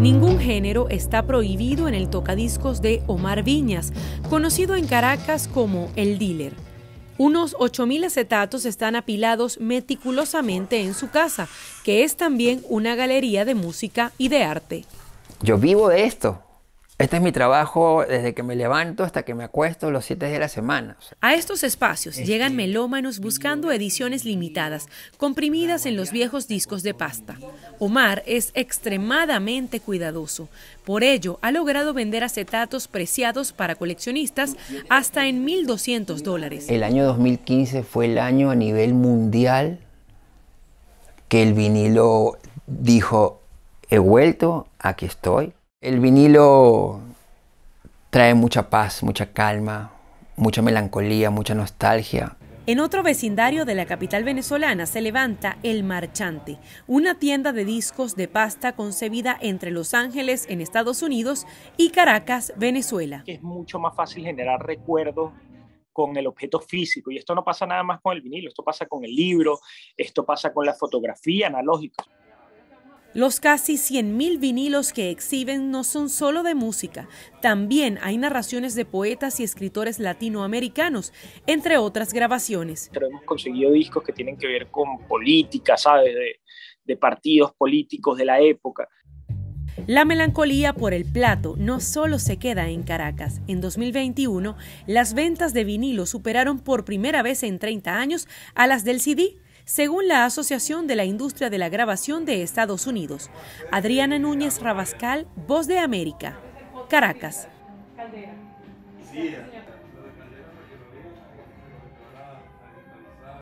Ningún género está prohibido en el tocadiscos de Omar Viñas, conocido en Caracas como El Dealer. Unos 8.000 acetatos están apilados meticulosamente en su casa, que es también una galería de música y de arte. Yo vivo de esto, este es mi trabajo desde que me levanto hasta que me acuesto los siete de la semana. a estos espacios este, llegan melómanos buscando ediciones limitadas, comprimidas en los viejos discos de pasta. Omar es extremadamente cuidadoso. Por ello, ha logrado vender acetatos preciados para coleccionistas hasta en 1.200 dólares. El año 2015 fue el año a nivel mundial que el vinilo dijo, he vuelto, aquí estoy el vinilo trae mucha paz, mucha calma, mucha melancolía, mucha nostalgia. En otro vecindario de la capital venezolana se levanta El Marchante, una tienda de discos de pasta concebida entre Los Ángeles en Estados Unidos y Caracas, Venezuela. Es mucho más fácil generar recuerdos con el objeto físico y esto no pasa nada más con el vinilo, esto pasa con el libro, esto pasa con la fotografía analógica. Los casi 100.000 vinilos que exhiben no son solo de música, también hay narraciones de poetas y escritores latinoamericanos, entre otras grabaciones. Pero hemos conseguido discos que tienen que ver con política, ¿sabes? de, de partidos políticos de la época. La melancolía por el plato no solo se queda en Caracas. En 2021, las ventas de vinilo superaron por primera vez en 30 años a las del CD según la Asociación de la Industria de la Grabación de Estados Unidos. Adriana Núñez Rabascal, Voz de América, Caracas.